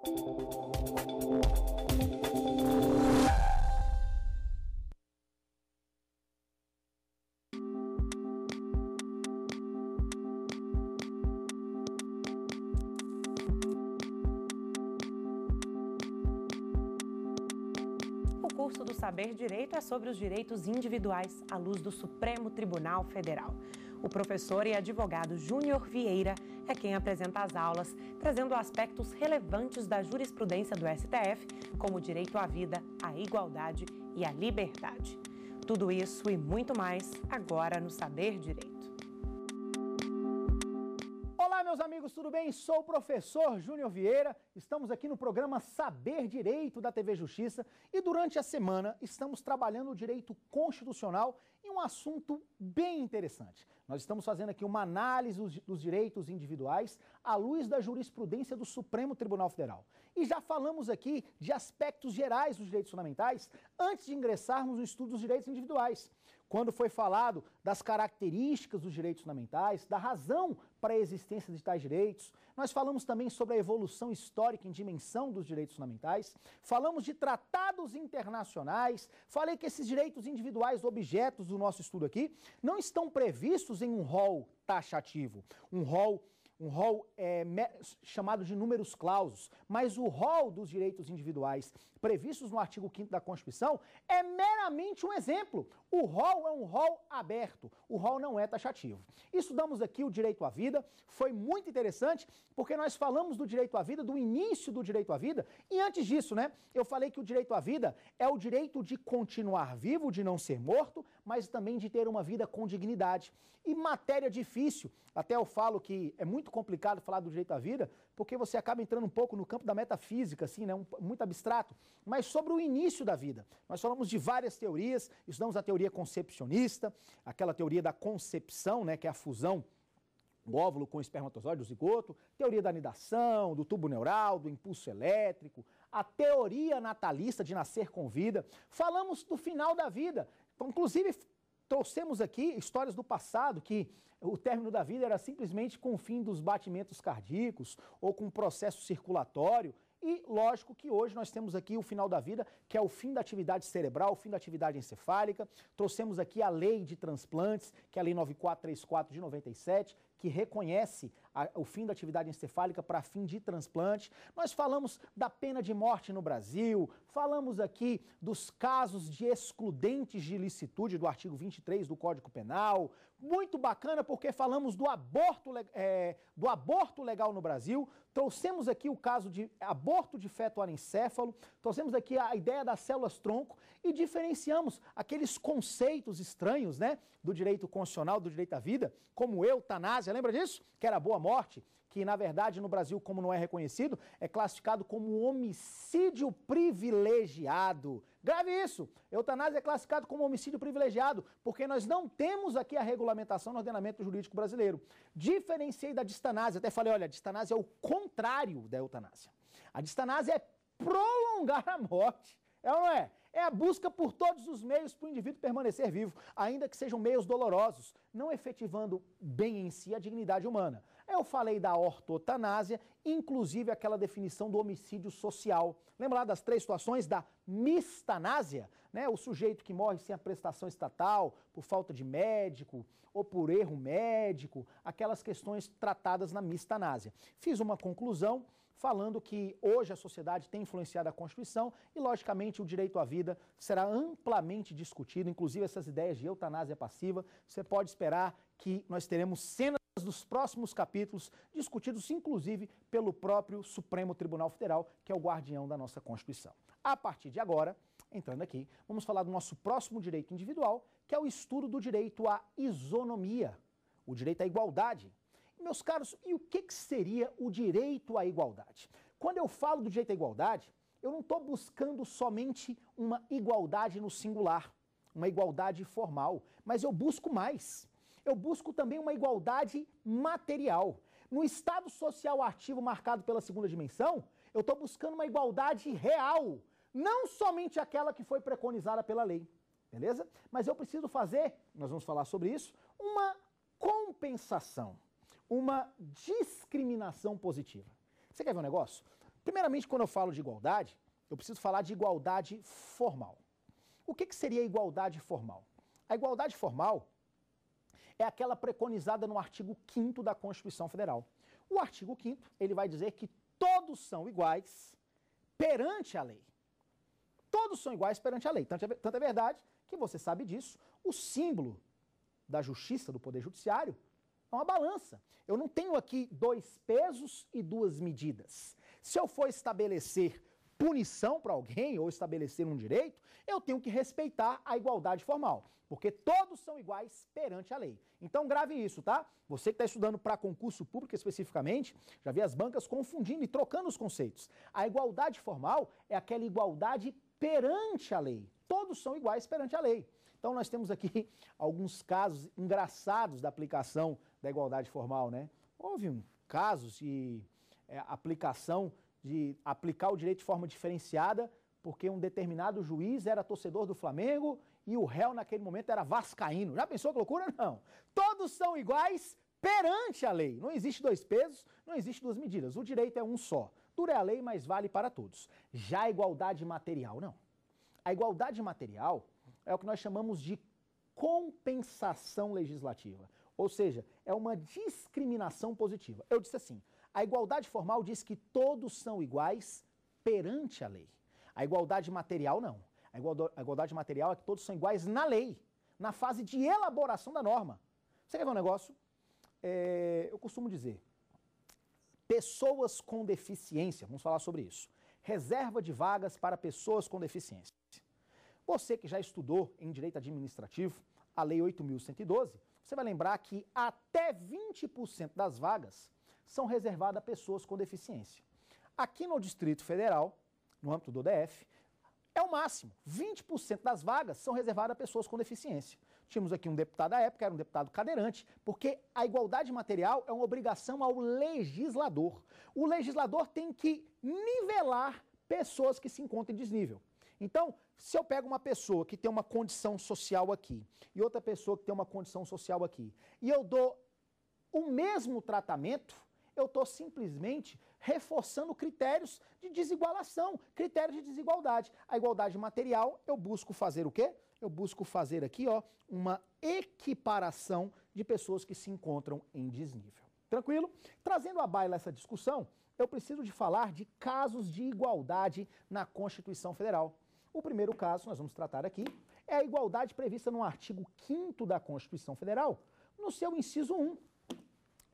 O curso do Saber Direito é sobre os direitos individuais à luz do Supremo Tribunal Federal. O professor e advogado Júnior Vieira é quem apresenta as aulas, trazendo aspectos relevantes da jurisprudência do STF, como o direito à vida, à igualdade e à liberdade. Tudo isso e muito mais agora no Saber Direito. tudo bem? Sou o professor Júnior Vieira. Estamos aqui no programa Saber Direito da TV Justiça e durante a semana estamos trabalhando o direito constitucional em um assunto bem interessante. Nós estamos fazendo aqui uma análise dos direitos individuais à luz da jurisprudência do Supremo Tribunal Federal. E já falamos aqui de aspectos gerais dos direitos fundamentais antes de ingressarmos no estudo dos direitos individuais quando foi falado das características dos direitos fundamentais, da razão para a existência de tais direitos. Nós falamos também sobre a evolução histórica em dimensão dos direitos fundamentais. Falamos de tratados internacionais. Falei que esses direitos individuais, objetos do nosso estudo aqui, não estão previstos em um rol taxativo, um rol um rol é, chamado de números clausos, mas o rol dos direitos individuais previstos no artigo 5 da Constituição é meramente um exemplo. O rol é um rol aberto, o rol não é taxativo. Estudamos aqui o direito à vida, foi muito interessante, porque nós falamos do direito à vida, do início do direito à vida, e antes disso, né, eu falei que o direito à vida é o direito de continuar vivo, de não ser morto, mas também de ter uma vida com dignidade. E matéria difícil, até eu falo que é muito muito complicado falar do direito à vida, porque você acaba entrando um pouco no campo da metafísica, assim, né? Um, muito abstrato. Mas sobre o início da vida. Nós falamos de várias teorias, estudamos a teoria concepcionista, aquela teoria da concepção, né? Que é a fusão do óvulo com espermatozoide, o zigoto, teoria da anidação, do tubo neural, do impulso elétrico, a teoria natalista de nascer com vida. Falamos do final da vida. Então, inclusive, Trouxemos aqui histórias do passado que o término da vida era simplesmente com o fim dos batimentos cardíacos ou com o processo circulatório. E lógico que hoje nós temos aqui o final da vida, que é o fim da atividade cerebral, o fim da atividade encefálica. Trouxemos aqui a lei de transplantes, que é a lei 9434 de 97, que reconhece a, o fim da atividade encefálica para fim de transplante. Nós falamos da pena de morte no Brasil, falamos aqui dos casos de excludentes de licitude do artigo 23 do Código Penal. Muito bacana porque falamos do aborto, é, do aborto legal no Brasil, trouxemos aqui o caso de aborto de feto anencéfalo, trouxemos aqui a ideia das células-tronco e diferenciamos aqueles conceitos estranhos né, do direito constitucional, do direito à vida, como eutanásia, você lembra disso? Que era boa morte, que na verdade no Brasil, como não é reconhecido, é classificado como homicídio privilegiado. Grave isso! Eutanásia é classificado como homicídio privilegiado, porque nós não temos aqui a regulamentação no ordenamento jurídico brasileiro. Diferenciei da distanásia, até falei, olha, a distanásia é o contrário da eutanásia. A distanásia é prolongar a morte. É ou não é? É a busca por todos os meios para o indivíduo permanecer vivo, ainda que sejam meios dolorosos, não efetivando bem em si a dignidade humana. Eu falei da ortotanásia, inclusive aquela definição do homicídio social. Lembra lá das três situações da mistanásia? Né? O sujeito que morre sem a prestação estatal, por falta de médico ou por erro médico, aquelas questões tratadas na mistanásia. Fiz uma conclusão falando que hoje a sociedade tem influenciado a Constituição e, logicamente, o direito à vida será amplamente discutido, inclusive essas ideias de eutanásia passiva. Você pode esperar que nós teremos cenas dos próximos capítulos, discutidos inclusive pelo próprio Supremo Tribunal Federal, que é o guardião da nossa Constituição. A partir de agora, entrando aqui, vamos falar do nosso próximo direito individual, que é o estudo do direito à isonomia, o direito à igualdade, meus caros, e o que, que seria o direito à igualdade? Quando eu falo do direito à igualdade, eu não estou buscando somente uma igualdade no singular, uma igualdade formal, mas eu busco mais. Eu busco também uma igualdade material. No estado social ativo marcado pela segunda dimensão, eu estou buscando uma igualdade real, não somente aquela que foi preconizada pela lei, beleza? Mas eu preciso fazer, nós vamos falar sobre isso, uma compensação uma discriminação positiva. Você quer ver um negócio? Primeiramente, quando eu falo de igualdade, eu preciso falar de igualdade formal. O que, que seria igualdade formal? A igualdade formal é aquela preconizada no artigo 5 da Constituição Federal. O artigo 5 ele vai dizer que todos são iguais perante a lei. Todos são iguais perante a lei. Tanto é, tanto é verdade que você sabe disso, o símbolo da justiça do Poder Judiciário é uma balança. Eu não tenho aqui dois pesos e duas medidas. Se eu for estabelecer punição para alguém ou estabelecer um direito, eu tenho que respeitar a igualdade formal, porque todos são iguais perante a lei. Então grave isso, tá? Você que está estudando para concurso público especificamente, já vi as bancas confundindo e trocando os conceitos. A igualdade formal é aquela igualdade perante a lei. Todos são iguais perante a lei. Então nós temos aqui alguns casos engraçados da aplicação da igualdade formal, né? Houve um, casos de é, aplicação, de aplicar o direito de forma diferenciada, porque um determinado juiz era torcedor do Flamengo e o réu naquele momento era vascaíno. Já pensou que loucura? Não. Todos são iguais perante a lei. Não existe dois pesos, não existe duas medidas. O direito é um só. Dura é a lei, mas vale para todos. Já a igualdade material, não. A igualdade material é o que nós chamamos de compensação legislativa. Ou seja, é uma discriminação positiva. Eu disse assim: a igualdade formal diz que todos são iguais perante a lei. A igualdade material não. A igualdade, a igualdade material é que todos são iguais na lei, na fase de elaboração da norma. Você quer ver um negócio? É, eu costumo dizer: pessoas com deficiência, vamos falar sobre isso. Reserva de vagas para pessoas com deficiência. Você que já estudou em direito administrativo, a Lei 8.112 você vai lembrar que até 20% das vagas são reservadas a pessoas com deficiência. Aqui no Distrito Federal, no âmbito do DF, é o máximo. 20% das vagas são reservadas a pessoas com deficiência. Tínhamos aqui um deputado da época, era um deputado cadeirante, porque a igualdade material é uma obrigação ao legislador. O legislador tem que nivelar pessoas que se encontram em desnível. Então, se eu pego uma pessoa que tem uma condição social aqui e outra pessoa que tem uma condição social aqui, e eu dou o mesmo tratamento, eu estou simplesmente reforçando critérios de desigualação, critérios de desigualdade. A igualdade material, eu busco fazer o quê? Eu busco fazer aqui, ó, uma equiparação de pessoas que se encontram em desnível. Tranquilo? Trazendo à baila essa discussão, eu preciso de falar de casos de igualdade na Constituição Federal. O primeiro caso que nós vamos tratar aqui é a igualdade prevista no artigo 5 da Constituição Federal, no seu inciso 1.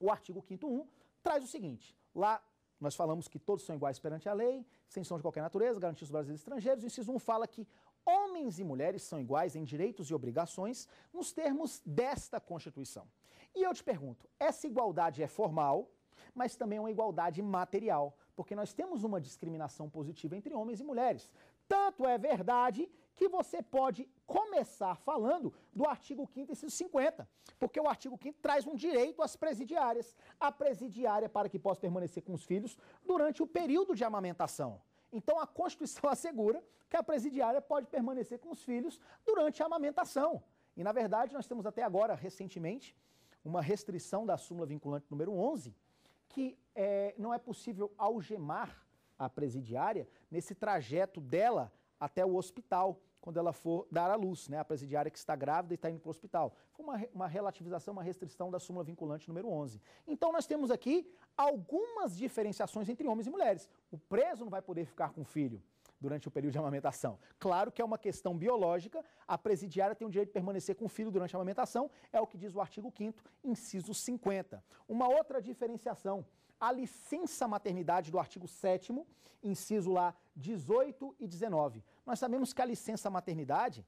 O artigo 5 1 traz o seguinte: lá nós falamos que todos são iguais perante a lei, sem de qualquer natureza, garantidos aos brasileiros e estrangeiros. O inciso 1 fala que homens e mulheres são iguais em direitos e obrigações nos termos desta Constituição. E eu te pergunto, essa igualdade é formal, mas também é uma igualdade material, porque nós temos uma discriminação positiva entre homens e mulheres. Tanto é verdade que você pode começar falando do artigo 5º, inciso 50, porque o artigo 5 traz um direito às presidiárias, a presidiária para que possa permanecer com os filhos durante o período de amamentação. Então a Constituição assegura que a presidiária pode permanecer com os filhos durante a amamentação. E na verdade nós temos até agora, recentemente, uma restrição da súmula vinculante número 11, que é, não é possível algemar a presidiária, nesse trajeto dela até o hospital, quando ela for dar à luz, né? A presidiária que está grávida e está indo para o hospital. Foi uma, uma relativização, uma restrição da súmula vinculante número 11. Então, nós temos aqui algumas diferenciações entre homens e mulheres. O preso não vai poder ficar com o filho durante o período de amamentação. Claro que é uma questão biológica, a presidiária tem o direito de permanecer com o filho durante a amamentação, é o que diz o artigo 5 inciso 50. Uma outra diferenciação a licença maternidade do artigo 7 inciso lá 18 e 19. Nós sabemos que a licença maternidade,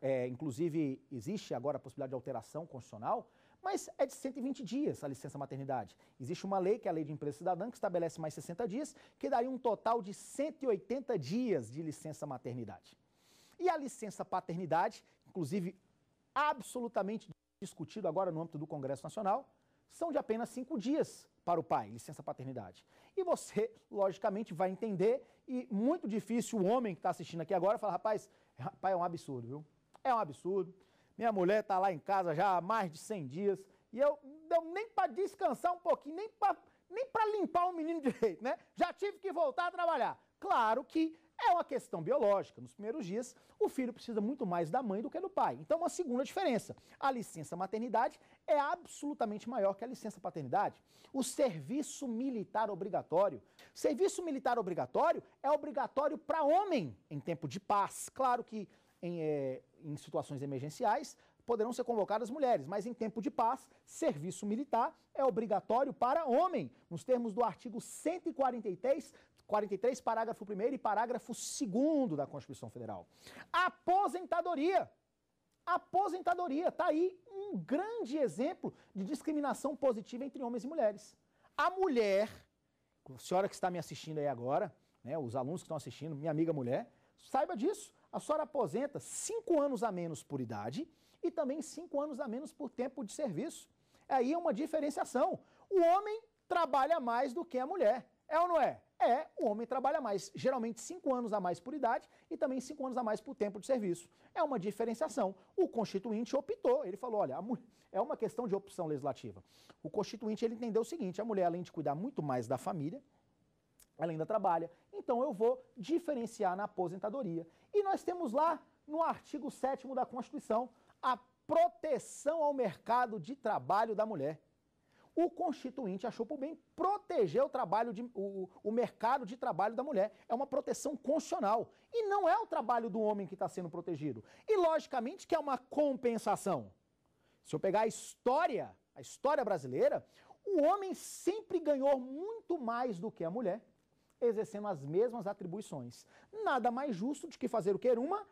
é, inclusive existe agora a possibilidade de alteração constitucional, mas é de 120 dias a licença maternidade. Existe uma lei, que é a Lei de Empresa Cidadã, que estabelece mais 60 dias, que daria um total de 180 dias de licença maternidade. E a licença paternidade, inclusive absolutamente discutido agora no âmbito do Congresso Nacional, são de apenas cinco dias para o pai, licença paternidade. E você, logicamente, vai entender, e muito difícil o homem que está assistindo aqui agora falar, rapaz, pai, é um absurdo, viu? É um absurdo. Minha mulher está lá em casa já há mais de 100 dias, e eu, não nem para descansar um pouquinho, nem para nem limpar o menino direito, né? Já tive que voltar a trabalhar. Claro que é uma questão biológica. Nos primeiros dias, o filho precisa muito mais da mãe do que do pai. Então, uma segunda diferença: a licença maternidade é absolutamente maior que a licença paternidade. O serviço militar obrigatório. Serviço militar obrigatório é obrigatório para homem em tempo de paz. Claro que em, é, em situações emergenciais poderão ser convocadas mulheres, mas em tempo de paz, serviço militar é obrigatório para homem, nos termos do artigo 143 43, parágrafo 1 e parágrafo 2 da Constituição Federal. Aposentadoria. Aposentadoria. Está aí um grande exemplo de discriminação positiva entre homens e mulheres. A mulher, a senhora que está me assistindo aí agora, né, os alunos que estão assistindo, minha amiga mulher, saiba disso. A senhora aposenta 5 anos a menos por idade e também 5 anos a menos por tempo de serviço. Aí é uma diferenciação. O homem trabalha mais do que a mulher. É ou não é? É, o homem trabalha mais, geralmente 5 anos a mais por idade e também 5 anos a mais por tempo de serviço. É uma diferenciação. O constituinte optou, ele falou, olha, mulher, é uma questão de opção legislativa. O constituinte ele entendeu o seguinte, a mulher além de cuidar muito mais da família, ela ainda trabalha, então eu vou diferenciar na aposentadoria. E nós temos lá no artigo 7 da Constituição a proteção ao mercado de trabalho da mulher o Constituinte achou por bem proteger o trabalho de, o, o mercado de trabalho da mulher. É uma proteção constitucional. E não é o trabalho do homem que está sendo protegido. E logicamente que é uma compensação. Se eu pegar a história, a história brasileira, o homem sempre ganhou muito mais do que a mulher, exercendo as mesmas atribuições. Nada mais justo do que fazer o que? Uma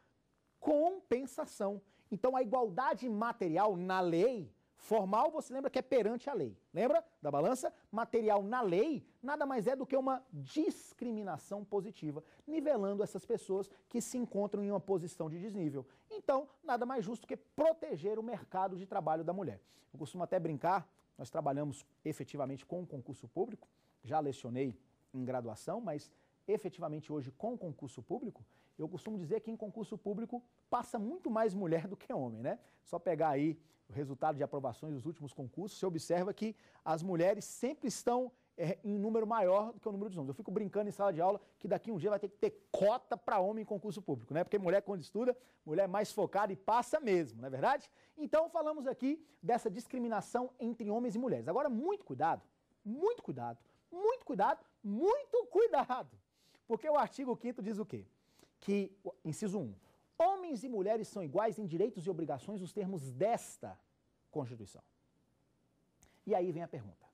compensação. Então a igualdade material na lei Formal, você lembra que é perante a lei. Lembra da balança? Material na lei nada mais é do que uma discriminação positiva, nivelando essas pessoas que se encontram em uma posição de desnível. Então, nada mais justo que proteger o mercado de trabalho da mulher. Eu costumo até brincar, nós trabalhamos efetivamente com o concurso público, já lecionei em graduação, mas efetivamente hoje com o concurso público, eu costumo dizer que em concurso público passa muito mais mulher do que homem, né? Só pegar aí o resultado de aprovações dos últimos concursos, você observa que as mulheres sempre estão é, em número maior do que o número dos homens. Eu fico brincando em sala de aula que daqui um dia vai ter que ter cota para homem em concurso público, né? Porque mulher, quando estuda, mulher é mais focada e passa mesmo, não é verdade? Então, falamos aqui dessa discriminação entre homens e mulheres. Agora, muito cuidado, muito cuidado, muito cuidado, muito cuidado. Porque o artigo 5 diz o quê? que, inciso 1, homens e mulheres são iguais em direitos e obrigações nos termos desta Constituição. E aí vem a pergunta: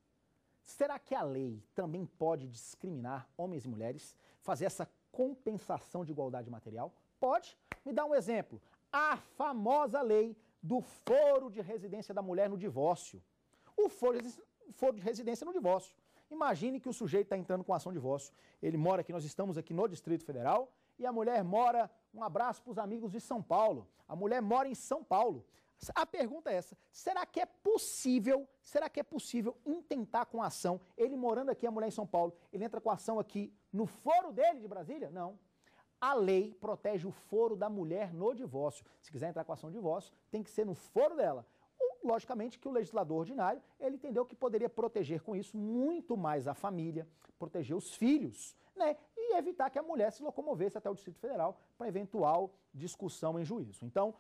será que a lei também pode discriminar homens e mulheres, fazer essa compensação de igualdade material? Pode. Me dá um exemplo. A famosa lei do foro de residência da mulher no divórcio. O foro, de residência no divórcio. Imagine que o sujeito está entrando com ação de divórcio. Ele mora aqui, nós estamos aqui no Distrito Federal e a mulher mora. Um abraço para os amigos de São Paulo. A mulher mora em São Paulo. A pergunta é essa: será que é possível? Será que é possível intentar com ação? Ele morando aqui, a mulher em São Paulo, ele entra com ação aqui no foro dele de Brasília? Não. A lei protege o foro da mulher no divórcio. Se quiser entrar com ação de divórcio, tem que ser no foro dela. logicamente, que o legislador ordinário ele entendeu que poderia proteger com isso muito mais a família, proteger os filhos, né? e evitar que a mulher se locomovesse até o Distrito Federal para eventual discussão em juízo. Então,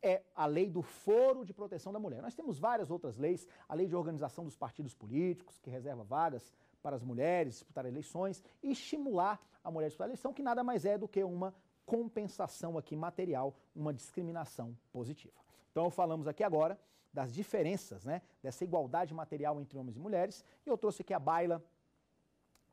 é a lei do foro de proteção da mulher. Nós temos várias outras leis, a lei de organização dos partidos políticos, que reserva vagas para as mulheres disputar eleições e estimular a mulher a disputar eleição, que nada mais é do que uma compensação aqui material, uma discriminação positiva. Então falamos aqui agora das diferenças, né, dessa igualdade material entre homens e mulheres, e eu trouxe aqui a baila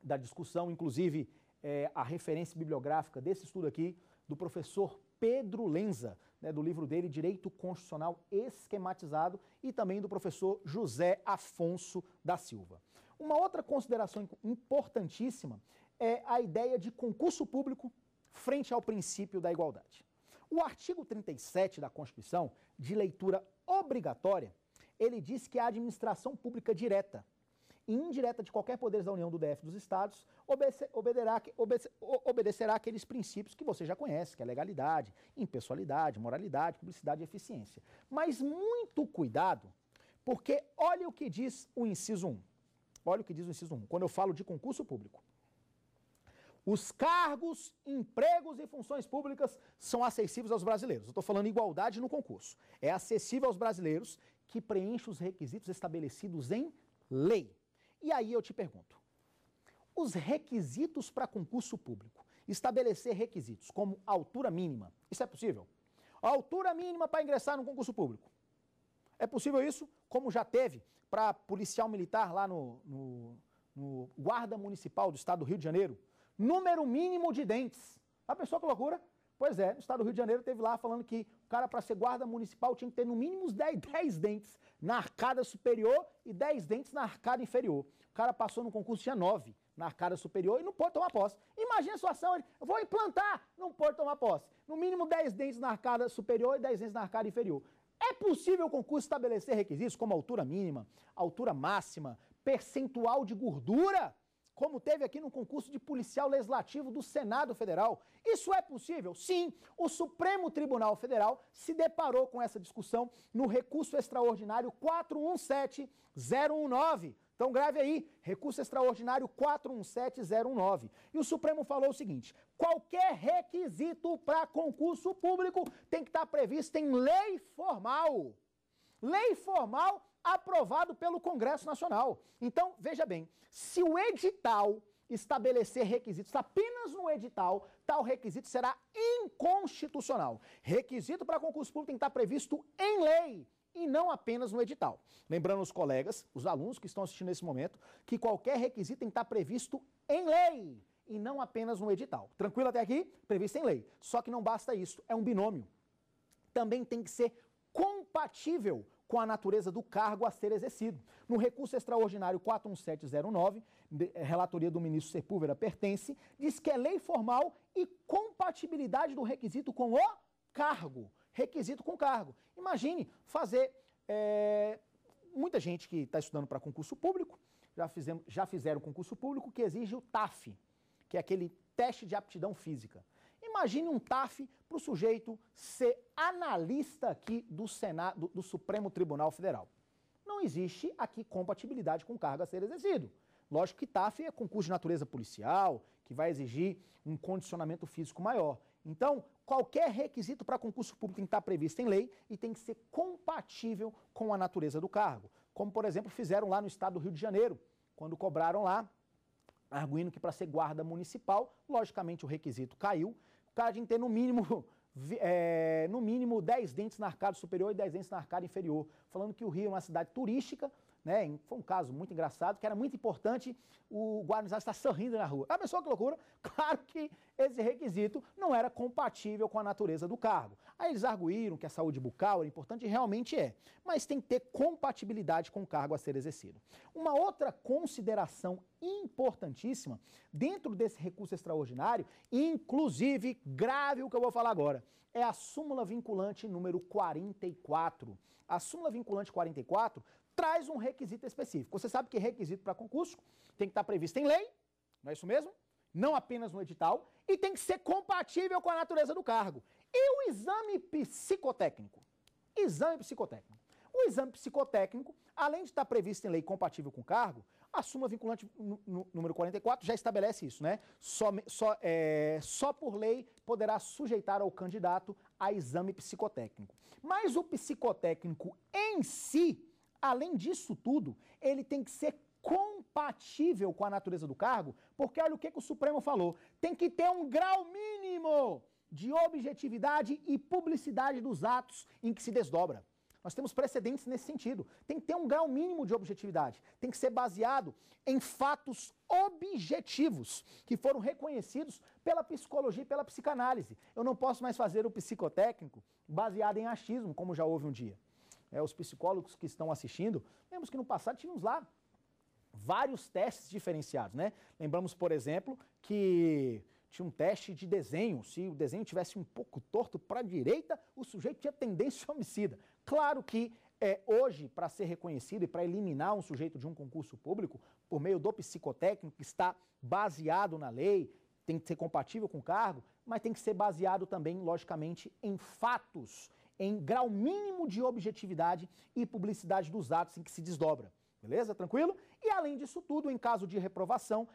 da discussão, inclusive é, a referência bibliográfica desse estudo aqui do professor Pedro Lenza, né, do livro dele Direito Constitucional Esquematizado e também do professor José Afonso da Silva. Uma outra consideração importantíssima é a ideia de concurso público frente ao princípio da igualdade. O artigo 37 da Constituição, de leitura obrigatória, ele diz que a administração pública direta indireta de qualquer poderes da União do DF dos Estados, obedecerá, obedecerá aqueles princípios que você já conhece, que é legalidade, impessoalidade, moralidade, publicidade e eficiência. Mas muito cuidado, porque olha o que diz o inciso 1. Olha o que diz o inciso 1, quando eu falo de concurso público. Os cargos, empregos e funções públicas são acessíveis aos brasileiros. Eu estou falando igualdade no concurso. É acessível aos brasileiros que preenchem os requisitos estabelecidos em lei. E aí eu te pergunto: os requisitos para concurso público, estabelecer requisitos como altura mínima, isso é possível? altura mínima para ingressar no concurso público. É possível isso, como já teve para policial militar lá no, no, no, Guarda Municipal do Estado do Rio de Janeiro? Número mínimo de dentes. A pessoa que loucura? Pois é, no Estado do Rio de Janeiro teve lá falando que cara, para ser guarda municipal, tinha que ter no mínimo 10, 10 dentes na arcada superior e 10 dentes na arcada inferior. O cara passou no concurso, tinha 9 na arcada superior e não pôde tomar posse. Imagina a situação, ele, vou implantar, não pôde tomar posse. No mínimo 10 dentes na arcada superior e 10 dentes na arcada inferior. É possível o concurso estabelecer requisitos como altura mínima, altura máxima, percentual de gordura? como teve aqui no concurso de policial legislativo do Senado Federal. Isso é possível? Sim, o Supremo Tribunal Federal se deparou com essa discussão no recurso extraordinário 417019. Então grave aí, recurso extraordinário 417019. E o Supremo falou o seguinte: qualquer requisito para concurso público tem que estar tá previsto em lei formal. Lei formal aprovado pelo Congresso Nacional. Então, veja bem, se o edital estabelecer requisitos apenas no edital, tal requisito será inconstitucional. Requisito para concurso público tem que estar previsto em lei e não apenas no edital. Lembrando os colegas, os alunos que estão assistindo nesse momento, que qualquer requisito tem que estar previsto em lei e não apenas no edital. Tranquilo até aqui? Previsto em lei. Só que não basta isso, é um binômio. Também tem que ser compatível com a natureza do cargo a ser exercido. No recurso extraordinário 41709, eh, relatoria do ministro Sepúlveda pertence, diz que é lei formal e compatibilidade do requisito com o cargo. Requisito com cargo. Imagine fazer. É, muita gente que está estudando para concurso público, já, fizemos, já fizeram concurso público que exige o TAF, que é aquele teste de aptidão física. Imagine um TAF para o sujeito ser analista aqui do, Senado, do, Supremo Tribunal Federal. Não existe aqui compatibilidade com o cargo a ser exercido. Lógico que TAF é concurso de natureza policial, que vai exigir um condicionamento físico maior. Então, qualquer requisito para concurso público tem que estar previsto em lei e tem que ser compatível com a natureza do cargo. Como, por exemplo, fizeram lá no estado do Rio de Janeiro, quando cobraram lá, arguindo que para ser guarda municipal, logicamente o requisito caiu, cara tinha que ter no mínimo, é, no mínimo 10 dentes na arcada superior e 10 dentes na arcada inferior. Falando que o Rio é uma cidade turística, né? Foi um caso muito engraçado, que era muito importante o guarnizado estar sorrindo na rua. É a pessoa que loucura! Claro que esse requisito não era compatível com a natureza do cargo. Aí eles arguíram que a saúde bucal era importante, e realmente é, mas tem que ter compatibilidade com o cargo a ser exercido. Uma outra consideração importantíssima dentro desse recurso extraordinário, inclusive grave o que eu vou falar agora, é a súmula vinculante número 44. A súmula vinculante 44 traz um requisito específico. Você sabe que requisito para concurso tem que estar previsto em lei, não é isso mesmo? Não apenas no edital, e tem que ser compatível com a natureza do cargo. E o exame psicotécnico? Exame psicotécnico. O exame psicotécnico, além de estar previsto em lei compatível com o cargo, a súmula vinculante número 44 já estabelece isso, né? Só, só, é, só por lei poderá sujeitar ao candidato a exame psicotécnico. Mas o psicotécnico em si Além disso tudo, ele tem que ser compatível com a natureza do cargo, porque olha o que, que o Supremo falou: tem que ter um grau mínimo de objetividade e publicidade dos atos em que se desdobra. Nós temos precedentes nesse sentido. Tem que ter um grau mínimo de objetividade. Tem que ser baseado em fatos objetivos que foram reconhecidos pela psicologia e pela psicanálise. Eu não posso mais fazer o psicotécnico baseado em achismo, como já houve um dia é, os psicólogos que estão assistindo, lembramos que no passado tínhamos lá vários testes diferenciados, né? Lembramos, por exemplo, que tinha um teste de desenho. Se o desenho tivesse um pouco torto para a direita, o sujeito tinha tendência homicida. Claro que é, hoje, para ser reconhecido e para eliminar um sujeito de um concurso público, por meio do psicotécnico, que está baseado na lei, tem que ser compatível com o cargo, mas tem que ser baseado também, logicamente, em fatos em grau mínimo de objetividade e publicidade dos atos em que se desdobra. Beleza? Tranquilo? E além disso tudo, em caso de reprovação,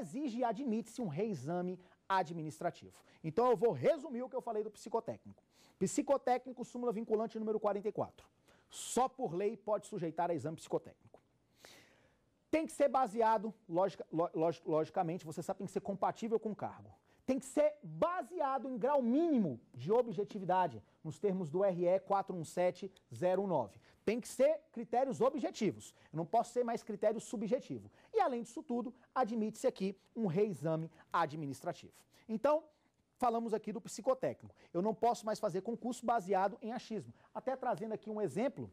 exige e admite-se um reexame administrativo. Então eu vou resumir o que eu falei do psicotécnico. Psicotécnico, súmula vinculante número 44. Só por lei pode sujeitar a exame psicotécnico. Tem que ser baseado, logica, logicamente, você sabe, tem que ser compatível com o cargo. Tem que ser baseado em grau mínimo de objetividade, nos termos do RE 41709. Tem que ser critérios objetivos, não posso ser mais critério subjetivo. E além disso tudo, admite-se aqui um reexame administrativo. Então, falamos aqui do psicotécnico. Eu não posso mais fazer concurso baseado em achismo. Até trazendo aqui um exemplo,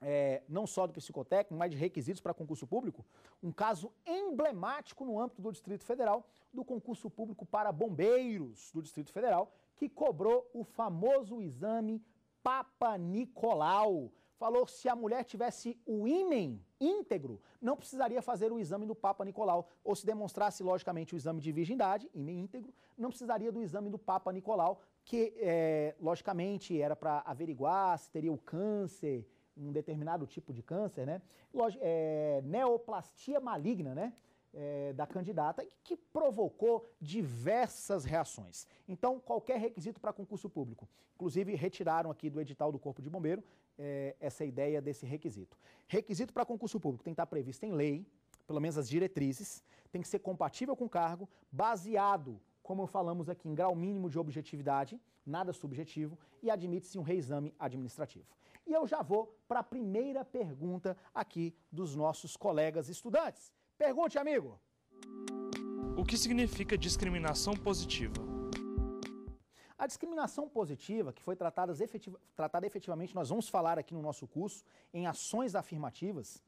é, não só do psicotécnico, mas de requisitos para concurso público, um caso emblemático no âmbito do Distrito Federal, do concurso público para bombeiros do Distrito Federal, que cobrou o famoso exame Papa Nicolau. Falou que se a mulher tivesse o ímen íntegro, não precisaria fazer o exame do Papa Nicolau. Ou se demonstrasse, logicamente, o exame de virgindade, ímen íntegro, não precisaria do exame do Papa Nicolau, que, é, logicamente, era para averiguar se teria o câncer, um determinado tipo de câncer, né? Lógico, é, eh, neoplastia maligna, né? é, da candidata, que provocou diversas reações. Então, qualquer requisito para concurso público. Inclusive, retiraram aqui do edital do Corpo de Bombeiro é, essa ideia desse requisito. Requisito para concurso público tem que estar previsto em lei, pelo menos as diretrizes, tem que ser compatível com o cargo, baseado, como falamos aqui, em grau mínimo de objetividade, nada subjetivo, e admite-se um reexame administrativo. E eu já vou para a primeira pergunta aqui dos nossos colegas estudantes Pergunte, amigo. O que significa discriminação positiva? A discriminação positiva, que foi tratada, efetiva, tratada efetivamente, nós vamos falar aqui no nosso curso, em ações afirmativas,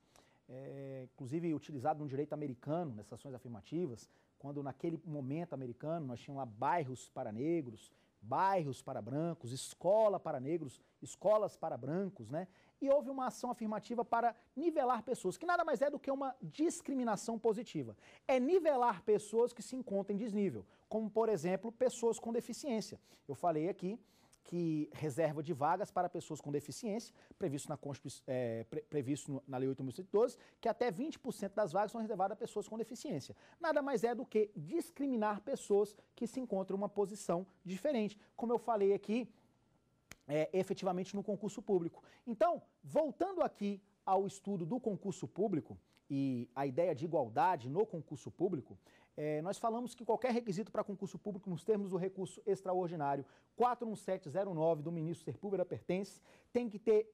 é, inclusive utilizado no direito americano, nessas ações afirmativas, quando naquele momento americano nós tínhamos lá bairros para negros, bairros para brancos, escola para negros, escolas para brancos, né? e houve uma ação afirmativa para nivelar pessoas, que nada mais é do que uma discriminação positiva. É nivelar pessoas que se encontram em desnível, como, por exemplo, pessoas com deficiência. Eu falei aqui que reserva de vagas para pessoas com deficiência, previsto na, é, previsto na Lei 8.112, que até 20% das vagas são reservadas a pessoas com deficiência. Nada mais é do que discriminar pessoas que se encontram em uma posição diferente. Como eu falei aqui, é, efetivamente no concurso público. Então, voltando aqui ao estudo do concurso público e a ideia de igualdade no concurso público, é, nós falamos que qualquer requisito para concurso público nos termos do recurso extraordinário 41709 do ministro Serpúlveda pertence, tem que ter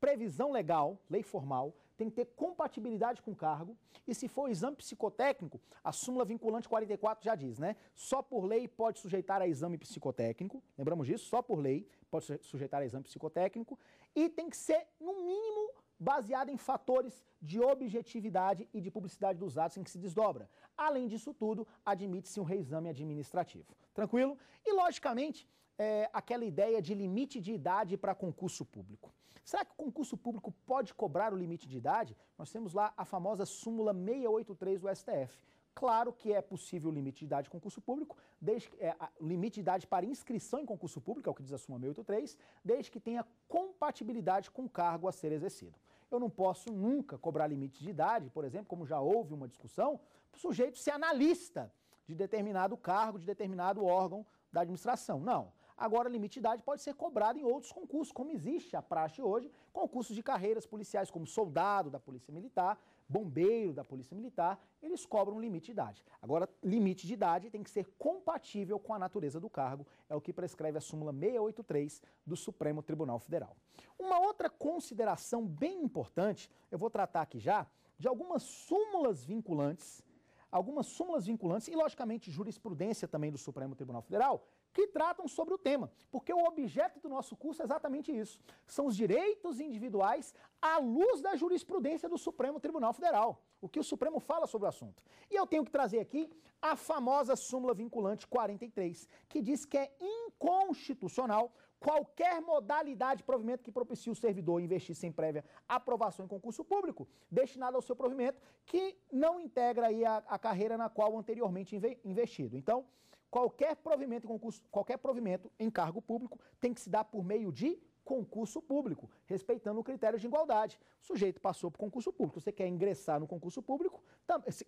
previsão legal, lei formal, tem que ter compatibilidade com o cargo. E se for exame psicotécnico, a súmula vinculante 44 já diz, né? Só por lei pode sujeitar a exame psicotécnico. Lembramos disso? Só por lei pode sujeitar a exame psicotécnico. E tem que ser, no mínimo, baseada em fatores de objetividade e de publicidade dos atos em que se desdobra. Além disso tudo, admite-se um reexame administrativo. Tranquilo? E, logicamente, é, aquela ideia de limite de idade para concurso público. Será que o concurso público pode cobrar o limite de idade? Nós temos lá a famosa súmula 683 do STF. Claro que é possível o limite de idade de concurso público, desde é, limite de idade para inscrição em concurso público, é o que diz a súmula 683, desde que tenha compatibilidade com o cargo a ser exercido. Eu não posso nunca cobrar limite de idade, por exemplo, como já houve uma discussão, para o sujeito ser analista de determinado cargo, de determinado órgão da administração. Não. Agora, limite de idade pode ser cobrado em outros concursos, como existe a praxe hoje, concursos de carreiras policiais, como soldado da Polícia Militar, bombeiro da Polícia Militar, eles cobram limite de idade. Agora, limite de idade tem que ser compatível com a natureza do cargo, é o que prescreve a súmula 683 do Supremo Tribunal Federal. Uma outra consideração bem importante, eu vou tratar aqui já, de algumas súmulas vinculantes algumas súmulas vinculantes e, logicamente, jurisprudência também do Supremo Tribunal Federal, que tratam sobre o tema, porque o objeto do nosso curso é exatamente isso: são os direitos individuais à luz da jurisprudência do Supremo Tribunal Federal, o que o Supremo fala sobre o assunto. E eu tenho que trazer aqui a famosa súmula vinculante 43, que diz que é inconstitucional qualquer modalidade de provimento que propicie o servidor investir sem prévia aprovação em concurso público, destinado ao seu provimento, que não integra aí a, a carreira na qual anteriormente investido. Então, qualquer provimento, concurso, qualquer provimento em cargo público tem que se dar por meio de concurso público, respeitando o critério de igualdade. O sujeito passou por concurso público, você quer ingressar no concurso público,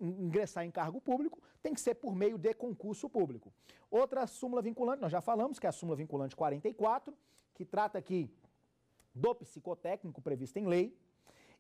ingressar em cargo público, tem que ser por meio de concurso público. Outra súmula vinculante, nós já falamos, que é a súmula vinculante 44, que trata aqui do psicotécnico previsto em lei,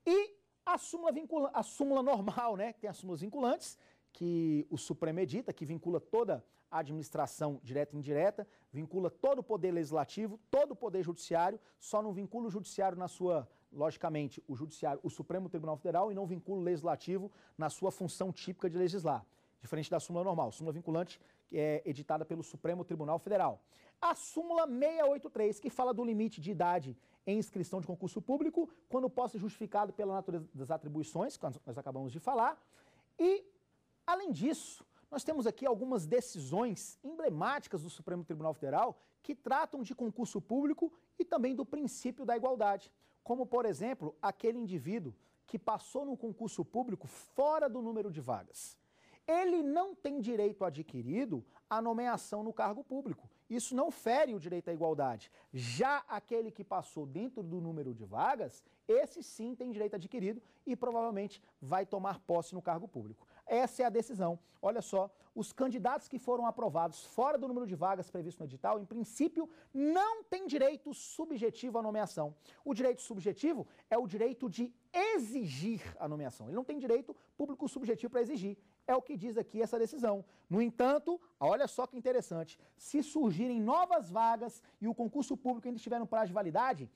e a súmula, vincula, a súmula normal, né, que tem as súmulas vinculantes, que o Supremo edita, que vincula toda administração direta e indireta, vincula todo o poder legislativo, todo o poder judiciário, só não vincula o judiciário na sua, logicamente, o judiciário, o Supremo Tribunal Federal e não vincula o legislativo na sua função típica de legislar, diferente da súmula normal, súmula vinculante é editada pelo Supremo Tribunal Federal. A súmula 683, que fala do limite de idade em inscrição de concurso público, quando possa ser justificado pela natureza das atribuições, que nós acabamos de falar, e Além disso, nós temos aqui algumas decisões emblemáticas do Supremo Tribunal Federal que tratam de concurso público e também do princípio da igualdade. Como, por exemplo, aquele indivíduo que passou no concurso público fora do número de vagas. Ele não tem direito adquirido à nomeação no cargo público. Isso não fere o direito à igualdade. Já aquele que passou dentro do número de vagas, esse sim tem direito adquirido e provavelmente vai tomar posse no cargo público. Essa é a decisão. Olha só, os candidatos que foram aprovados fora do número de vagas previsto no edital, em princípio, não têm direito subjetivo à nomeação. O direito subjetivo é o direito de exigir a nomeação. Ele não tem direito público subjetivo para exigir. É o que diz aqui essa decisão. No entanto, olha só que interessante: se surgirem novas vagas e o concurso público ainda estiver no prazo de validade,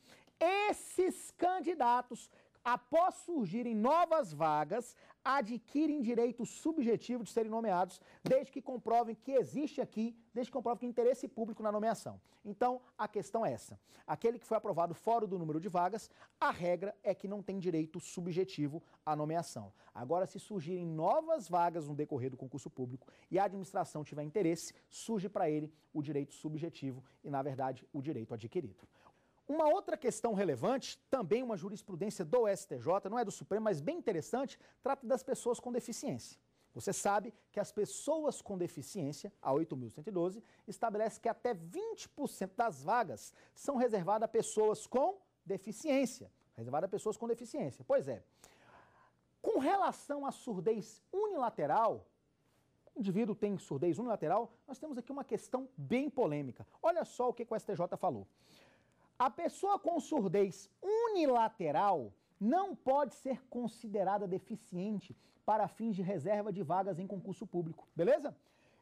esses candidatos após surgirem novas vagas, adquirem direito subjetivo de serem nomeados, desde que comprovem que existe aqui, desde que comprovem que interesse público na nomeação. Então, a questão é essa. Aquele que foi aprovado fora do número de vagas, a regra é que não tem direito subjetivo à nomeação. Agora, se surgirem novas vagas no decorrer do concurso público e a administração tiver interesse, surge para ele o direito subjetivo e, na verdade, o direito adquirido. Uma outra questão relevante, também uma jurisprudência do STJ, não é do Supremo, mas bem interessante, trata das pessoas com deficiência. Você sabe que as pessoas com deficiência, a 8.112, estabelece que até 20% das vagas são reservadas a pessoas com deficiência. Reservadas a pessoas com deficiência. Pois é. Com relação à surdez unilateral, o indivíduo tem surdez unilateral, nós temos aqui uma questão bem polêmica. Olha só o que o STJ falou. A pessoa com surdez unilateral não pode ser considerada deficiente para fins de reserva de vagas em concurso público, beleza?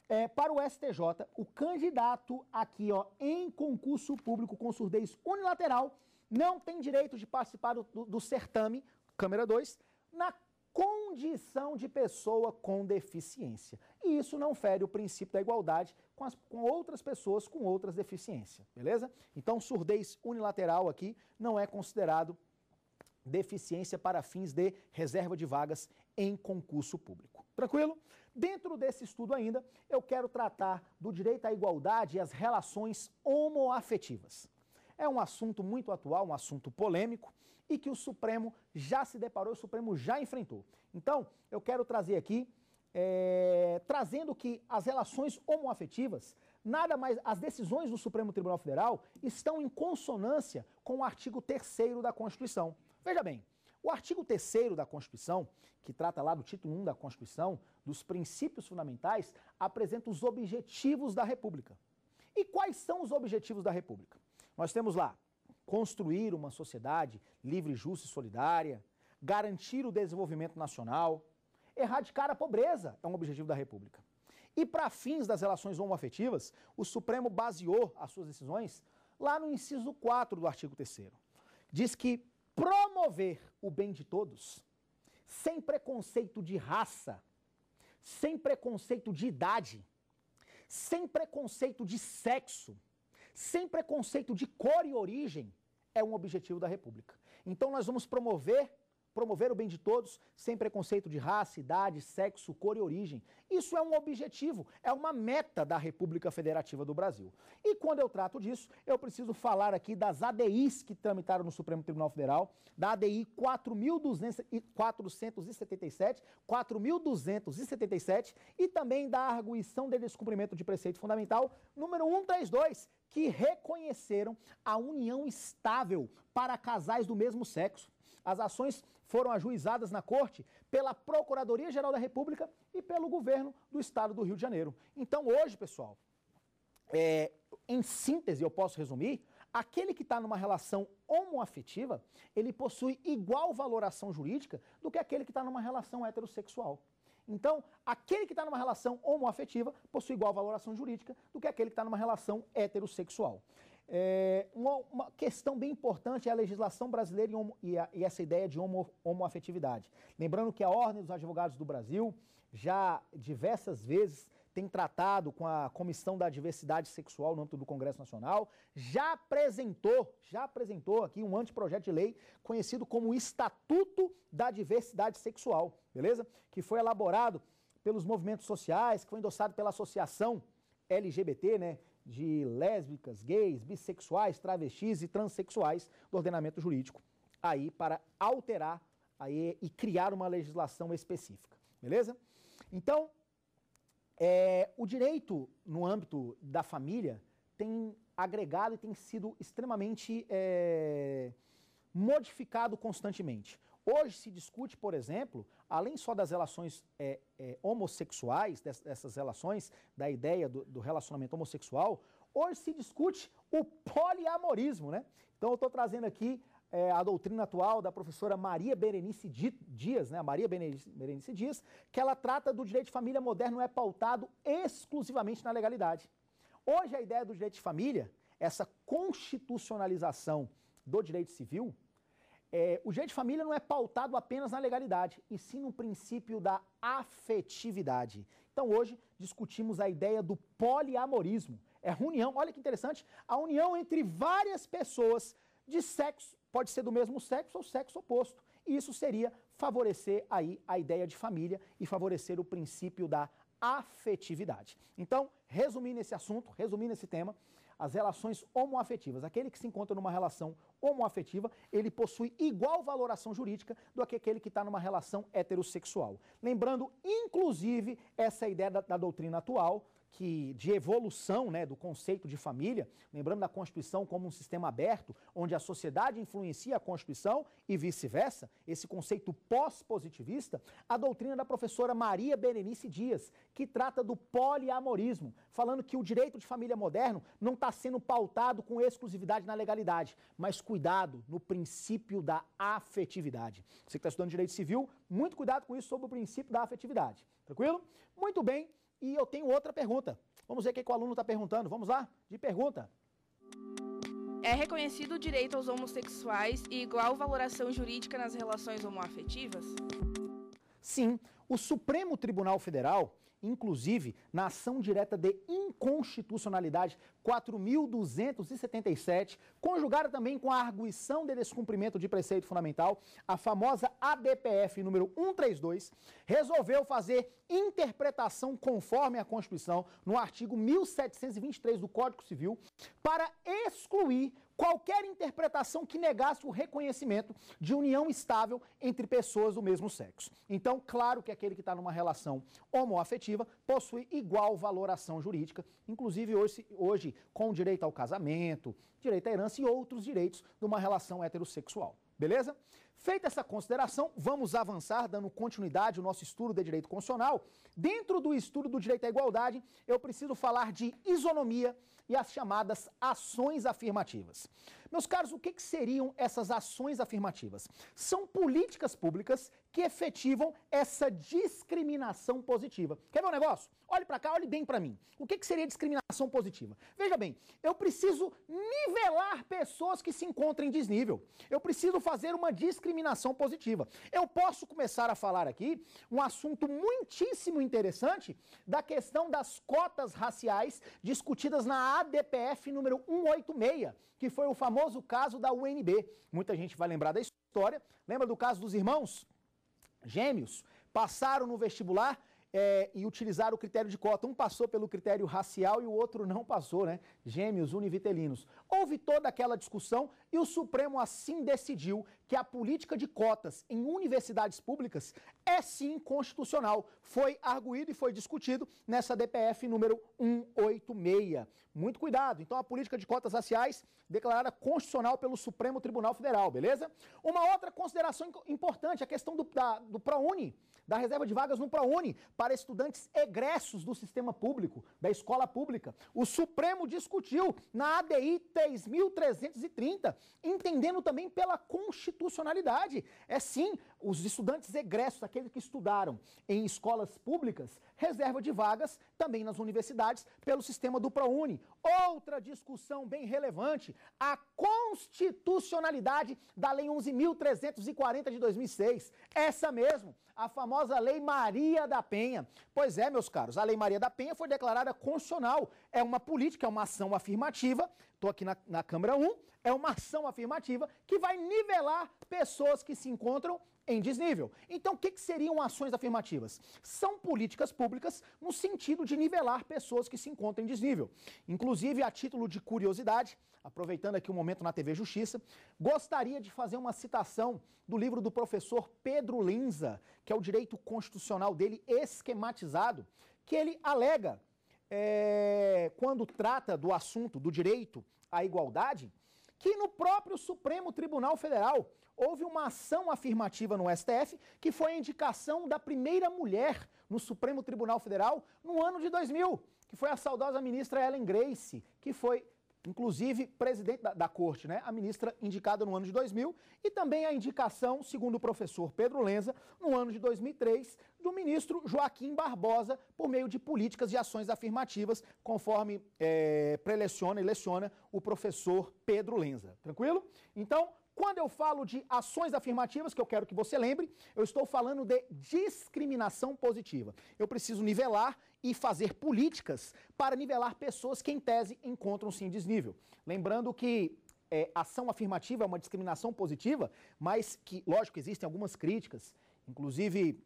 É, para o STJ, o candidato aqui ó, em concurso público com surdez unilateral não tem direito de participar do, do certame, Câmara 2, na condição de pessoa com deficiência. E isso não fere o princípio da igualdade com, as, com outras pessoas com outras deficiências, beleza? Então, surdez unilateral aqui não é considerado deficiência para fins de reserva de vagas em concurso público. Tranquilo? Dentro desse estudo ainda, eu quero tratar do direito à igualdade e as relações homoafetivas. É um assunto muito atual, um assunto polêmico, e que o Supremo já se deparou, o Supremo já enfrentou. Então, eu quero trazer aqui, é, trazendo que as relações homoafetivas, nada mais, as decisões do Supremo Tribunal Federal estão em consonância com o artigo 3 da Constituição. Veja bem, o artigo 3 da Constituição, que trata lá do título 1 da Constituição, dos princípios fundamentais, apresenta os objetivos da República. E quais são os objetivos da República? Nós temos lá construir uma sociedade livre, justa e solidária, garantir o desenvolvimento nacional, erradicar a pobreza é um objetivo da República. E para fins das relações homoafetivas, o Supremo baseou as suas decisões lá no inciso 4 do artigo 3 Diz que promover o bem de todos, sem preconceito de raça, sem preconceito de idade, sem preconceito de sexo, sem preconceito de cor e origem, é um objetivo da República. Então nós vamos promover promover o bem de todos, sem preconceito de raça, idade, sexo, cor e origem. Isso é um objetivo, é uma meta da República Federativa do Brasil. E quando eu trato disso, eu preciso falar aqui das ADIs que tramitaram no Supremo Tribunal Federal, da ADI 4.477, 4.277 e também da arguição de descumprimento de preceito fundamental número 132, que reconheceram a união estável para casais do mesmo sexo. As ações foram ajuizadas na corte pela Procuradoria-Geral da República e pelo governo do estado do Rio de Janeiro. Então, hoje, pessoal, é, em síntese, eu posso resumir: aquele que está numa relação homoafetiva, ele possui igual valoração jurídica do que aquele que está numa relação heterossexual. Então, aquele que está numa relação homoafetiva possui igual valoração jurídica do que aquele que está numa relação heterossexual. É, uma, uma, questão bem importante é a legislação brasileira e, homo, e, a, e essa ideia de homo, homoafetividade. Lembrando que a Ordem dos Advogados do Brasil já diversas vezes tem tratado com a Comissão da Diversidade Sexual no âmbito do Congresso Nacional, já apresentou, já apresentou aqui um anteprojeto de lei conhecido como Estatuto da Diversidade Sexual, beleza? Que foi elaborado pelos movimentos sociais, que foi endossado pela Associação LGBT, né? de lésbicas, gays, bissexuais, travestis e transexuais do ordenamento jurídico aí para alterar aí e criar uma legislação específica, beleza? Então, é, o direito no âmbito da família tem agregado e tem sido extremamente é, modificado constantemente. Hoje se discute, por exemplo, além só das relações é, é, homossexuais, dessas relações, da ideia do, do, relacionamento homossexual, hoje se discute o poliamorismo, né? Então eu estou trazendo aqui é, a doutrina atual da professora Maria Berenice Dias, né? Maria Berenice Dias, que ela trata do direito de família moderno é pautado exclusivamente na legalidade. Hoje a ideia do direito de família, essa constitucionalização do direito civil, é, o direito de família não é pautado apenas na legalidade, e sim no princípio da afetividade. Então hoje discutimos a ideia do poliamorismo. É a união, olha que interessante, a união entre várias pessoas de sexo, pode ser do mesmo sexo ou sexo oposto. E isso seria favorecer aí a ideia de família e favorecer o princípio da afetividade. Então, resumindo esse assunto, resumindo esse tema, as relações homoafetivas. Aquele que se encontra numa relação homoafetiva, ele possui igual valoração jurídica do que aquele que está numa relação heterossexual. Lembrando, inclusive, essa é ideia da, da doutrina atual que de evolução né, do conceito de família, lembrando da Constituição como um sistema aberto, onde a sociedade influencia a Constituição e vice-versa, esse conceito pós-positivista, a doutrina da professora Maria Berenice Dias, que trata do poliamorismo, falando que o direito de família moderno não está sendo pautado com exclusividade na legalidade, mas cuidado no princípio da afetividade. Você que está estudando direito civil, muito cuidado com isso sobre o princípio da afetividade. Tranquilo? Muito bem. E eu tenho outra pergunta. Vamos ver o que, o aluno está perguntando. Vamos lá? De pergunta. É reconhecido o direito aos homossexuais e igual valoração jurídica nas relações homoafetivas? Sim, o Supremo Tribunal Federal inclusive na ação direta de inconstitucionalidade 4.277, conjugada também com a arguição de descumprimento de preceito fundamental, a famosa ADPF número 132, resolveu fazer interpretação conforme a Constituição no artigo 1723 do Código Civil para excluir qualquer interpretação que negasse o reconhecimento de união estável entre pessoas do mesmo sexo. Então, claro que aquele que está numa relação homoafetiva possui igual valoração jurídica, inclusive hoje, hoje com direito ao casamento, direito à herança e outros direitos de uma relação heterossexual. Beleza? Feita essa consideração, vamos avançar, dando continuidade ao nosso estudo de direito constitucional. Dentro do estudo do direito à igualdade, eu preciso falar de isonomia e as chamadas ações afirmativas. Meus caros, o que, que seriam essas ações afirmativas? São políticas públicas que efetivam essa discriminação positiva. Quer ver um negócio? Olhe para cá, olhe bem para mim. O que, que seria discriminação positiva? Veja bem, eu preciso nivelar pessoas que se encontram em desnível. Eu preciso fazer uma discriminação positiva. Eu posso começar a falar aqui um assunto muitíssimo interessante da questão das cotas raciais discutidas na ADPF número 186, que foi o famoso caso da UNB. Muita gente vai lembrar da história. Lembra do caso dos irmãos? gêmeos passaram no vestibular é, e utilizaram o critério de cota. Um passou pelo critério racial e o outro não passou, né? Gêmeos univitelinos. Houve toda aquela discussão e o Supremo assim decidiu que a política de cotas em universidades públicas é sim constitucional. Foi arguído e foi discutido nessa DPF número 186. Muito cuidado. Então, a política de cotas raciais declarada constitucional pelo Supremo Tribunal Federal, beleza? Uma outra consideração importante, a questão do, da, do ProUni, da reserva de vagas no ProUni para estudantes egressos do sistema público, da escola pública. O Supremo discutiu na ADI 3330, entendendo também pela Constituição funcionalidade É sim os estudantes egressos, aqueles que estudaram em escolas públicas, reserva de vagas também nas universidades pelo sistema do ProUni. Outra discussão bem relevante, a constitucionalidade da Lei 11.340 de 2006. Essa mesmo, a famosa Lei Maria da Penha. Pois é, meus caros, a Lei Maria da Penha foi declarada constitucional. É uma política, é uma ação afirmativa. Estou aqui na, na Câmara 1, é uma ação afirmativa que vai nivelar pessoas que se encontram em desnível. Então, o que, que, seriam ações afirmativas? São políticas públicas no sentido de nivelar pessoas que se encontram em desnível. Inclusive, a título de curiosidade, aproveitando aqui o um momento na TV Justiça, gostaria de fazer uma citação do livro do professor Pedro Linza, que é o direito constitucional dele esquematizado, que ele alega, é, quando trata do assunto do direito à igualdade, que no próprio Supremo Tribunal Federal houve uma ação afirmativa no STF, que foi a indicação da primeira mulher no Supremo Tribunal Federal no ano de 2000, que foi a saudosa ministra Ellen Grace, que foi inclusive presidente da, da, corte, né, a ministra indicada no ano de 2000, e também a indicação, segundo o professor Pedro Lenza, no ano de 2003, do ministro Joaquim Barbosa, por meio de políticas e ações afirmativas, conforme é, preleciona e leciona o professor Pedro Lenza. Tranquilo? Então, quando eu falo de ações afirmativas, que eu quero que você lembre, eu estou falando de discriminação positiva. Eu preciso nivelar e fazer políticas para nivelar pessoas que, em tese, encontram-se em desnível. Lembrando que é, ação afirmativa é uma discriminação positiva, mas que, lógico, existem algumas críticas, inclusive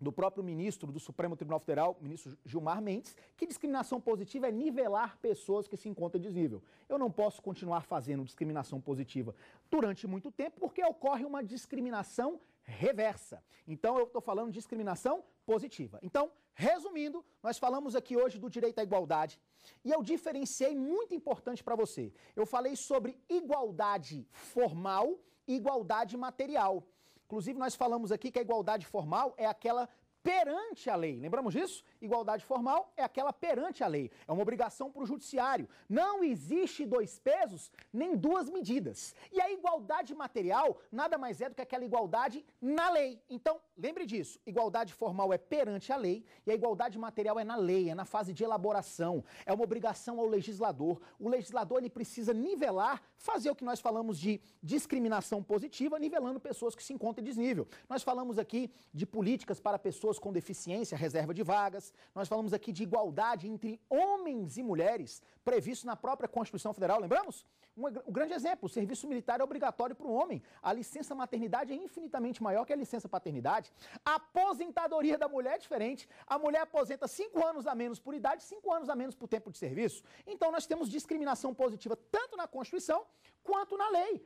do próprio ministro do Supremo Tribunal Federal, ministro Gilmar Mendes, que discriminação positiva é nivelar pessoas que se encontram em desnível. Eu não posso continuar fazendo discriminação positiva durante muito tempo porque ocorre uma discriminação reversa. Então eu estou falando de discriminação positiva. Então, resumindo, nós falamos aqui hoje do direito à igualdade e eu diferenciei muito importante para você. Eu falei sobre igualdade formal e igualdade material. Inclusive, nós falamos aqui que a igualdade formal é aquela perante a lei. Lembramos disso? Igualdade formal é aquela perante a lei, é uma obrigação para o judiciário. Não existe dois pesos nem duas medidas. E a igualdade material nada mais é do que aquela igualdade na lei. Então, lembre disso: igualdade formal é perante a lei e a igualdade material é na lei, é na fase de elaboração, é uma obrigação ao legislador. O legislador ele precisa nivelar, fazer o que nós falamos de discriminação positiva, nivelando pessoas que se encontram em desnível. Nós falamos aqui de políticas para pessoas com deficiência, reserva de vagas nós falamos aqui de igualdade entre homens e mulheres, previsto na própria Constituição Federal, lembramos? Um, um grande exemplo, o serviço militar é obrigatório para o homem, a licença maternidade é infinitamente maior que a licença paternidade, a aposentadoria da mulher é diferente, a mulher aposenta 5 anos a menos por idade, 5 anos a menos por tempo de serviço. Então nós temos discriminação positiva tanto na Constituição quanto na lei.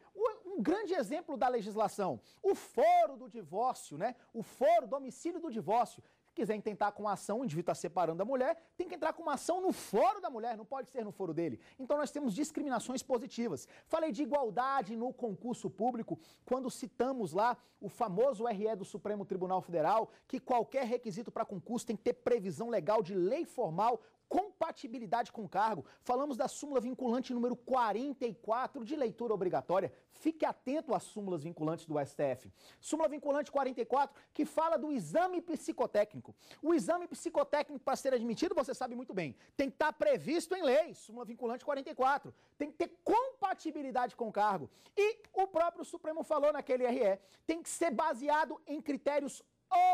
Um grande exemplo da legislação, o foro do divórcio, né? O foro do domicílio do divórcio quiser tentar com a ação, o indivíduo está separando a mulher, tem que entrar com uma ação no foro da mulher, não pode ser no foro dele. Então nós temos discriminações positivas. Falei de igualdade no concurso público, quando citamos lá o famoso RE do Supremo Tribunal Federal, que qualquer requisito para concurso tem que ter previsão legal de lei formal compatibilidade com cargo. Falamos da súmula vinculante número 44 de leitura obrigatória. Fique atento às súmulas vinculantes do STF. Súmula vinculante 44 que fala do exame psicotécnico. O exame psicotécnico para ser admitido, você sabe muito bem, tem que estar tá previsto em lei, súmula vinculante 44. Tem que ter compatibilidade com cargo. E o próprio Supremo falou naquele RE, tem que ser baseado em critérios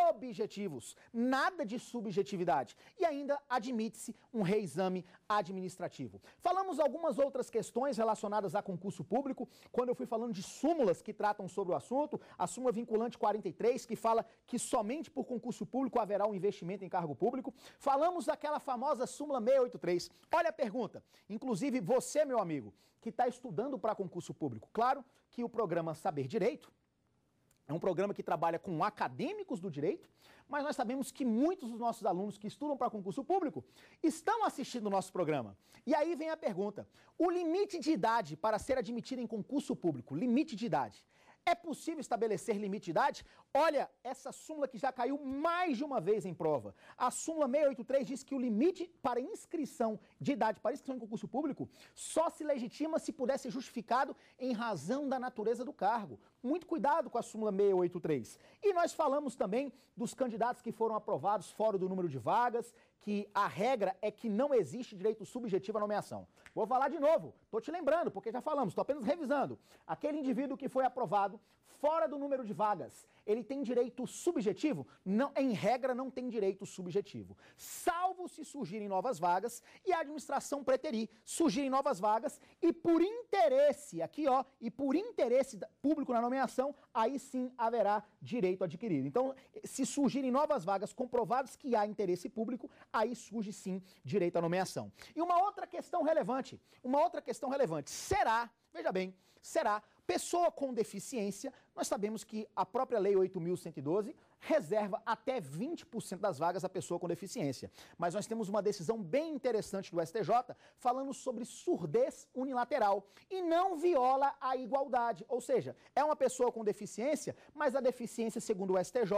objetivos, nada de subjetividade. E ainda admite-se um reexame administrativo. Falamos algumas outras questões relacionadas a concurso público, quando eu fui falando de súmulas que tratam sobre o assunto, a súmula vinculante 43, que fala que somente por concurso público haverá um investimento em cargo público. Falamos daquela famosa súmula 683. Olha a pergunta. Inclusive, você, meu amigo, que está estudando para concurso público, claro que o programa Saber Direito é um programa que trabalha com acadêmicos do direito, mas nós sabemos que muitos dos nossos alunos que estudam para concurso público estão assistindo o nosso programa. E aí vem a pergunta: o limite de idade para ser admitido em concurso público, limite de idade, é possível estabelecer limite de idade? Olha, essa súmula que já caiu mais de uma vez em prova. A súmula 683 diz que o limite para inscrição de idade para inscrição em concurso público só se legitima se pudesse justificado em razão da natureza do cargo. Muito cuidado com a súmula 683. E nós falamos também dos candidatos que foram aprovados fora do número de vagas, que a regra é que não existe direito subjetivo à nomeação. Vou falar de novo, estou te lembrando, porque já falamos, estou apenas revisando. Aquele indivíduo que foi aprovado fora do número de vagas, ele tem direito subjetivo? Não, em regra, não tem direito subjetivo. Salvo se surgirem novas vagas e a administração preterir, surgirem novas vagas e por interesse, aqui ó, e por interesse público na nomeação, aí sim haverá direito adquirido. Então, se surgirem novas vagas comprovadas que há interesse público, aí surge sim direito à nomeação. E uma outra questão relevante, uma outra questão relevante, será, veja bem, será pessoa com deficiência. Nós sabemos que a própria Lei 8.112 reserva até 20% das vagas à pessoa com deficiência. Mas nós temos uma decisão bem interessante do STJ falando sobre surdez unilateral e não viola a igualdade. Ou seja, é uma pessoa com deficiência, mas a deficiência, segundo o STJ,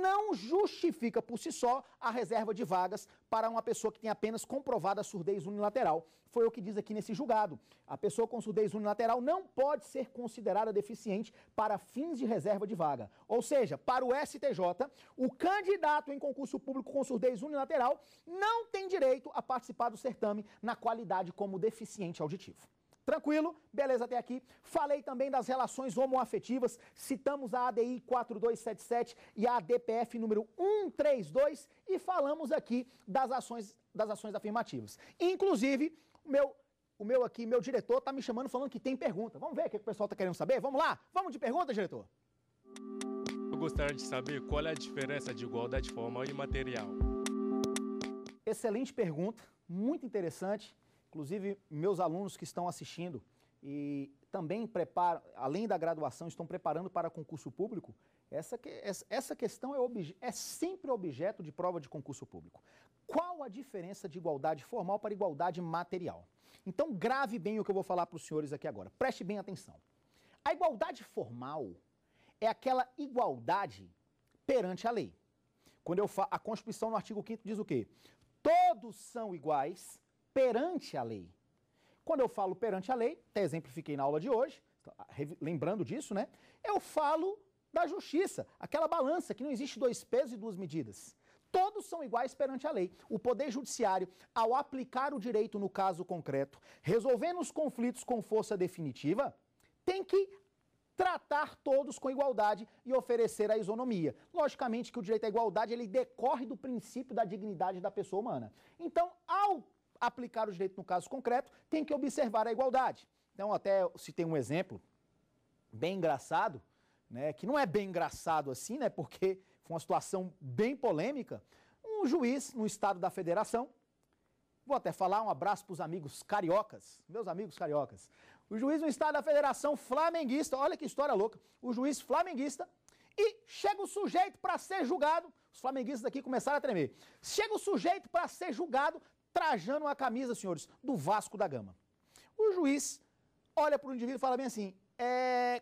não justifica por si só a reserva de vagas para uma pessoa que tem apenas comprovada surdez unilateral foi o que diz aqui nesse julgado. A pessoa com surdez unilateral não pode ser considerada deficiente para fins de reserva de vaga. Ou seja, para o STJ, o candidato em concurso público com surdez unilateral não tem direito a participar do certame na qualidade como deficiente auditivo. Tranquilo? Beleza até aqui. Falei também das relações homoafetivas, citamos a ADI 4277 e a DPF número 132 e falamos aqui das ações das ações afirmativas. Inclusive, o meu, o meu aqui, meu diretor está me chamando falando que tem pergunta. Vamos ver o que o pessoal está querendo saber? Vamos lá? Vamos de pergunta, diretor? Eu gostaria de saber qual é a diferença de igualdade formal e material. Excelente pergunta, muito interessante. Inclusive, meus alunos que estão assistindo e também preparam, além da graduação, estão preparando para concurso público, essa, que, essa questão é, obje, é sempre objeto de prova de concurso público. Qual a diferença de igualdade formal para igualdade material? Então, grave bem o que eu vou falar para os senhores aqui agora. Preste bem atenção. A igualdade formal é aquela igualdade perante a lei. Quando eu fa... a Constituição no artigo 5 diz o quê? Todos são iguais perante a lei. Quando eu falo perante a lei, até exemplifiquei na aula de hoje, tá, lembrando disso, né? Eu falo da justiça, aquela balança que não existe dois pesos e duas medidas todos são iguais perante a lei. O Poder Judiciário, ao aplicar o direito no caso concreto, resolvendo os conflitos com força definitiva, tem que tratar todos com igualdade e oferecer a isonomia. Logicamente que o direito à igualdade ele decorre do princípio da dignidade da pessoa humana. Então, ao aplicar o direito no caso concreto, tem que observar a igualdade. Então, até se tem um exemplo bem engraçado, né, que não é bem engraçado assim, né, porque foi uma situação bem polêmica, um juiz no estado da federação, vou até falar um abraço para os amigos cariocas, meus amigos cariocas, o juiz no estado da federação flamenguista, olha que história louca, o juiz flamenguista, e chega o sujeito para ser julgado, os flamenguistas aqui começaram a tremer, chega o sujeito para ser julgado trajando a camisa, senhores, do Vasco da Gama. O juiz olha para o indivíduo e fala bem assim, é...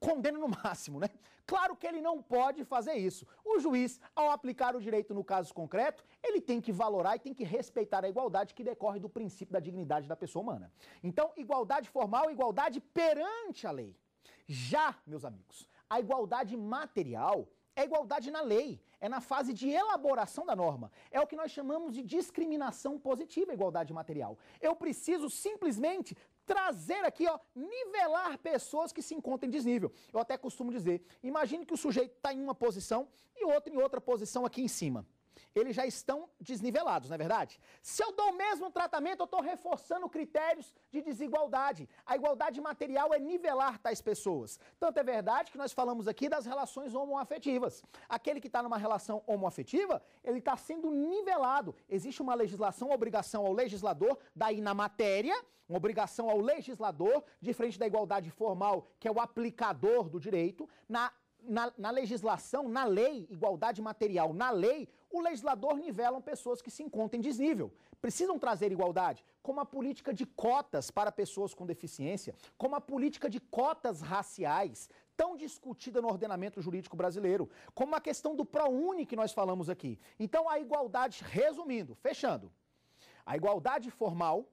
condena no máximo, né? Claro que ele não pode fazer isso. O juiz, ao aplicar o direito no caso concreto, ele tem que valorar e tem que respeitar a igualdade que decorre do princípio da dignidade da pessoa humana. Então, igualdade formal, igualdade perante a lei. Já, meus amigos, a igualdade material é igualdade na lei, é na fase de elaboração da norma. É o que nós chamamos de discriminação positiva, igualdade material. Eu preciso simplesmente trazer aqui, ó, nivelar pessoas que se encontram em desnível. Eu até costumo dizer, imagine que o sujeito está em uma posição e outro em outra posição aqui em cima eles já estão desnivelados, não é verdade? Se eu dou o mesmo tratamento, eu estou reforçando critérios de desigualdade. A igualdade material é nivelar tais pessoas. Tanto é verdade que nós falamos aqui das relações homoafetivas. Aquele que está numa relação homoafetiva, ele está sendo nivelado. Existe uma legislação, uma obrigação ao legislador, daí na matéria, uma obrigação ao legislador, de frente da igualdade formal, que é o aplicador do direito, na na, na, legislação, na lei, igualdade material, na lei, o legislador nivelam pessoas que se encontram em desnível. Precisam trazer igualdade, como a política de cotas para pessoas com deficiência, como a política de cotas raciais, tão discutida no ordenamento jurídico brasileiro, como a questão do ProUni que nós falamos aqui. Então, a igualdade, resumindo, fechando, a igualdade formal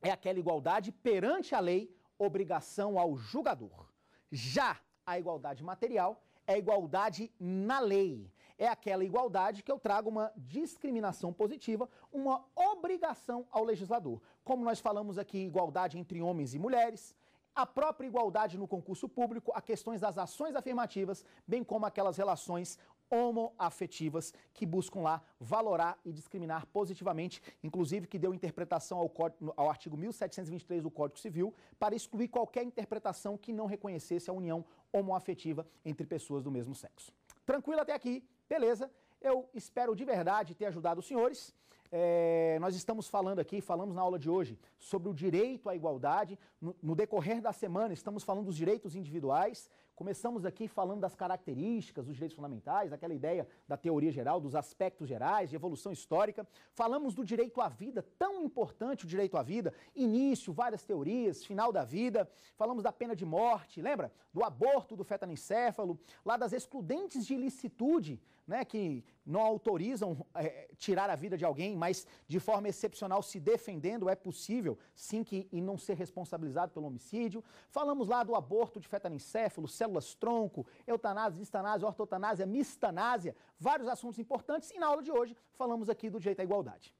é aquela igualdade perante a lei, obrigação ao julgador. Já a igualdade material é a igualdade na lei. É aquela igualdade que eu trago uma discriminação positiva, uma obrigação ao legislador. Como nós falamos aqui, igualdade entre homens e mulheres, a própria igualdade no concurso público, a questões das ações afirmativas, bem como aquelas relações homoafetivas que buscam lá valorar e discriminar positivamente, inclusive que deu interpretação ao, ao, artigo 1723 do Código Civil para excluir qualquer interpretação que não reconhecesse a união homoafetiva entre pessoas do mesmo sexo. Tranquilo até aqui? Beleza? Eu espero de verdade ter ajudado os senhores. É, nós estamos falando aqui, falamos na aula de hoje, sobre o direito à igualdade. No, no decorrer da semana, estamos falando dos direitos individuais. Começamos aqui falando das características dos direitos fundamentais, daquela ideia da teoria geral, dos aspectos gerais, de evolução histórica. Falamos do direito à vida, tão importante o direito à vida, início, várias teorias, final da vida. Falamos da pena de morte, lembra? Do aborto do fetanencéfalo, lá das excludentes de ilicitude né, que não autorizam é, tirar a vida de alguém, mas de forma excepcional se defendendo, é possível sim que e não ser responsabilizado pelo homicídio. Falamos lá do aborto de fetalencéfalo, células-tronco, eutanásia, distanásia, ortotanásia, mistanásia, vários assuntos importantes e na aula de hoje falamos aqui do direito à igualdade.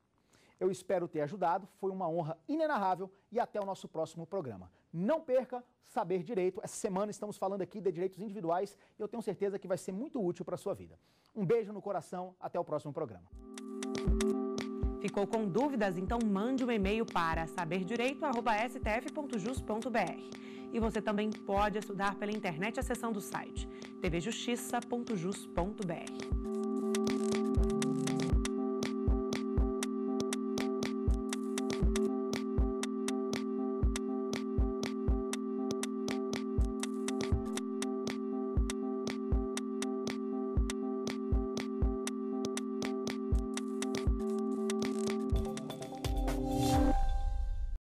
Eu espero ter ajudado, foi uma honra inenarrável e até o nosso próximo programa. Não perca Saber Direito. Essa semana estamos falando aqui de direitos individuais e eu tenho certeza que vai ser muito útil para a sua vida. Um beijo no coração, até o próximo programa. Ficou com dúvidas? Então mande um e-mail para saberdireito.stf.jus.br. E você também pode estudar pela internet acessando o site tvjustiça.jus.br.